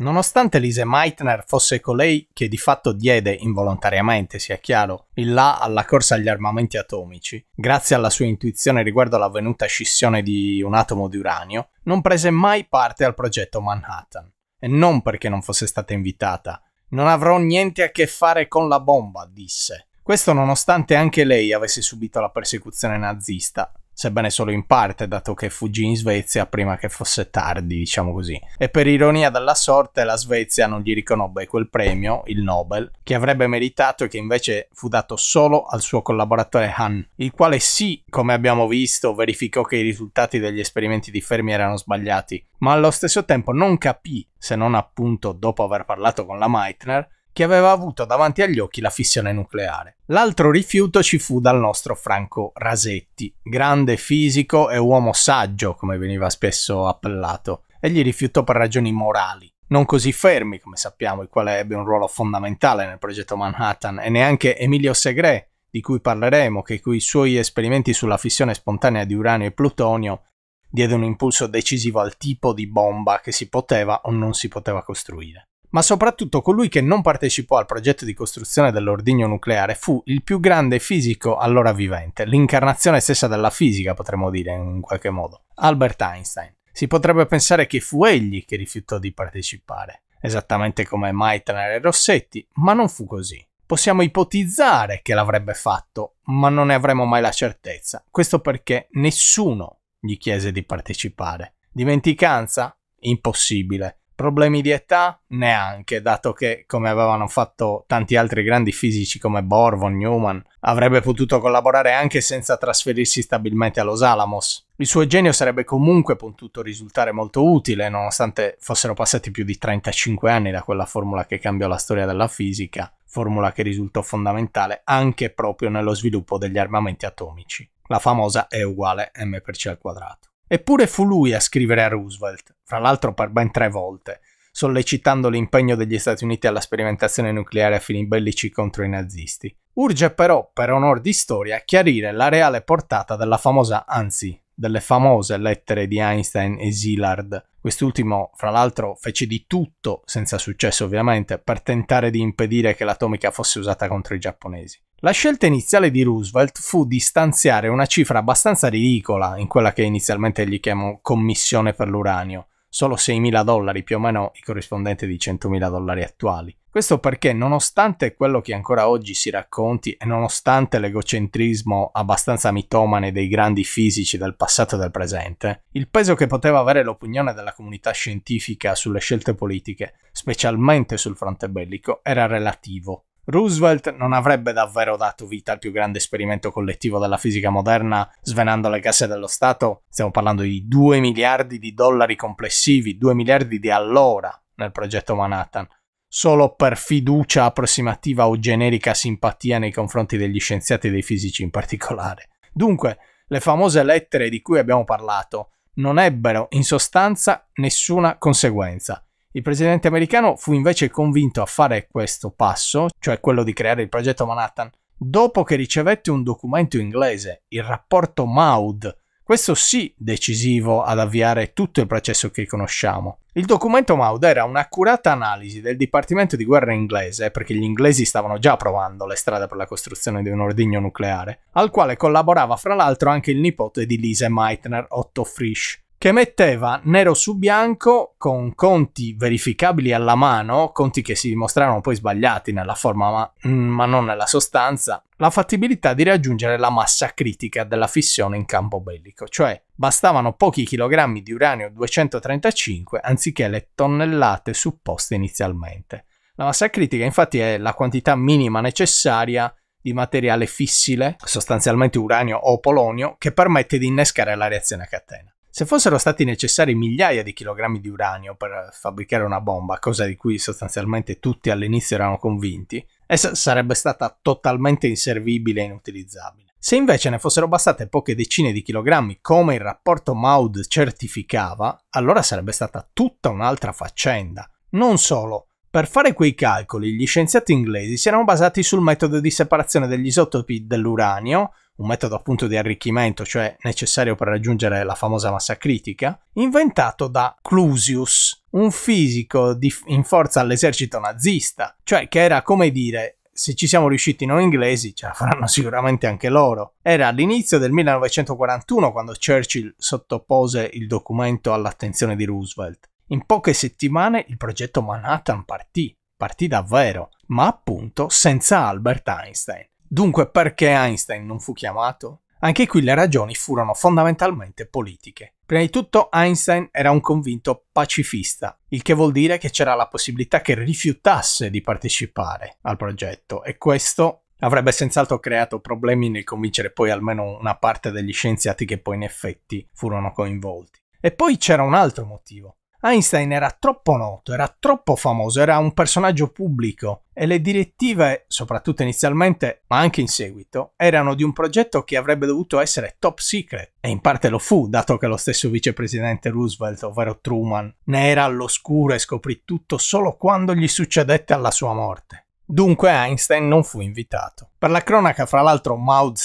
Nonostante Lise Meitner fosse colei che di fatto diede involontariamente, sia chiaro, il là alla corsa agli armamenti atomici, grazie alla sua intuizione riguardo all'avvenuta scissione di un atomo di uranio, non prese mai parte al progetto Manhattan. E non perché non fosse stata invitata. Non avrò niente a che fare con la bomba, disse. Questo nonostante anche lei avesse subito la persecuzione nazista, sebbene solo in parte, dato che fuggì in Svezia prima che fosse tardi, diciamo così. E per ironia della sorte, la Svezia non gli riconobbe quel premio, il Nobel, che avrebbe meritato e che invece fu dato solo al suo collaboratore Hahn, il quale sì, come abbiamo visto, verificò che i risultati degli esperimenti di Fermi erano sbagliati, ma allo stesso tempo non capì, se non appunto dopo aver parlato con la Meitner, che aveva avuto davanti agli occhi la fissione nucleare. L'altro rifiuto ci fu dal nostro Franco Rasetti, grande fisico e uomo saggio, come veniva spesso appellato. Egli rifiutò per ragioni morali, non così fermi, come sappiamo, il quale ebbe un ruolo fondamentale nel progetto Manhattan, e neanche Emilio Segre, di cui parleremo, che con i suoi esperimenti sulla fissione spontanea di uranio e plutonio diede un impulso decisivo al tipo di bomba che si poteva o non si poteva costruire ma soprattutto colui che non partecipò al progetto di costruzione dell'ordigno nucleare fu il più grande fisico allora vivente, l'incarnazione stessa della fisica potremmo dire in qualche modo, Albert Einstein. Si potrebbe pensare che fu egli che rifiutò di partecipare, esattamente come Meitner e Rossetti, ma non fu così. Possiamo ipotizzare che l'avrebbe fatto, ma non ne avremo mai la certezza. Questo perché nessuno gli chiese di partecipare. Dimenticanza? Impossibile. Problemi di età? Neanche, dato che, come avevano fatto tanti altri grandi fisici come Bohr, von Neumann, avrebbe potuto collaborare anche senza trasferirsi stabilmente a Los Alamos. Il suo genio sarebbe comunque potuto risultare molto utile, nonostante fossero passati più di 35 anni da quella formula che cambiò la storia della fisica, formula che risultò fondamentale anche proprio nello sviluppo degli armamenti atomici. La famosa E uguale m per c al quadrato. Eppure fu lui a scrivere a Roosevelt, fra l'altro per ben tre volte, sollecitando l'impegno degli Stati Uniti alla sperimentazione nucleare a fini bellici contro i nazisti. Urge però, per onor di storia, chiarire la reale portata della famosa, anzi, delle famose lettere di Einstein e Zillard. Quest'ultimo, fra l'altro, fece di tutto, senza successo ovviamente, per tentare di impedire che l'atomica fosse usata contro i giapponesi. La scelta iniziale di Roosevelt fu di stanziare una cifra abbastanza ridicola in quella che inizialmente gli chiamò commissione per l'uranio, solo 6.000 dollari più o meno i corrispondenti di 100.000 dollari attuali. Questo perché nonostante quello che ancora oggi si racconti e nonostante l'egocentrismo abbastanza mitomane dei grandi fisici del passato e del presente, il peso che poteva avere l'opinione della comunità scientifica sulle scelte politiche, specialmente sul fronte bellico, era relativo Roosevelt non avrebbe davvero dato vita al più grande esperimento collettivo della fisica moderna, svenando le casse dello Stato. Stiamo parlando di 2 miliardi di dollari complessivi, 2 miliardi di allora nel progetto Manhattan, solo per fiducia approssimativa o generica simpatia nei confronti degli scienziati e dei fisici in particolare. Dunque, le famose lettere di cui abbiamo parlato non ebbero in sostanza nessuna conseguenza il presidente americano fu invece convinto a fare questo passo, cioè quello di creare il progetto Manhattan, dopo che ricevette un documento inglese, il rapporto Maud, questo sì decisivo ad avviare tutto il processo che conosciamo. Il documento Maud era un'accurata analisi del Dipartimento di Guerra inglese, perché gli inglesi stavano già provando le strade per la costruzione di un ordigno nucleare, al quale collaborava fra l'altro anche il nipote di Lise Meitner, Otto Frisch che metteva nero su bianco con conti verificabili alla mano, conti che si dimostrarono poi sbagliati nella forma ma, mm, ma, non nella sostanza, la fattibilità di raggiungere la massa critica della fissione in campo bellico, cioè bastavano pochi chilogrammi di uranio 235 anziché le tonnellate supposte inizialmente. La massa critica infatti è la quantità minima necessaria di materiale fissile, sostanzialmente uranio o polonio, che permette di innescare la reazione a catena. Se fossero stati necessari migliaia di chilogrammi di uranio per fabbricare una bomba, cosa di cui sostanzialmente tutti all'inizio erano convinti, essa sarebbe stata totalmente inservibile e inutilizzabile. Se invece ne fossero bastate poche decine di chilogrammi, come il rapporto Maud certificava, allora sarebbe stata tutta un'altra faccenda. Non solo, per fare quei calcoli, gli scienziati inglesi si erano basati sul metodo di separazione degli isotopi dell'uranio un metodo appunto di arricchimento, cioè necessario per raggiungere la famosa massa critica, inventato da Clusius, un fisico di, in forza all'esercito nazista, cioè che era come dire se ci siamo riusciti noi inglesi, ce la faranno sicuramente anche loro. Era all'inizio del 1941 quando Churchill sottopose il documento all'attenzione di Roosevelt. In poche settimane il progetto Manhattan partì, partì davvero, ma appunto senza Albert Einstein. Dunque perché Einstein non fu chiamato? Anche qui le ragioni furono fondamentalmente politiche. Prima di tutto Einstein era un convinto pacifista, il che vuol dire che c'era la possibilità che rifiutasse di partecipare al progetto e questo avrebbe senz'altro creato problemi nel convincere poi almeno una parte degli scienziati che poi in effetti furono coinvolti. E poi c'era un altro motivo. Einstein era troppo noto, era troppo famoso, era un personaggio pubblico e le direttive, soprattutto inizialmente, ma anche in seguito, erano di un progetto che avrebbe dovuto essere top secret e in parte lo fu, dato che lo stesso vicepresidente Roosevelt, ovvero Truman, ne era all'oscuro e scoprì tutto solo quando gli succedette alla sua morte. Dunque Einstein non fu invitato. Per la cronaca, fra l'altro, MAUD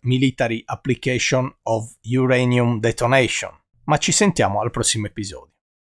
Military Application of Uranium Detonation, ma ci sentiamo al prossimo episodio.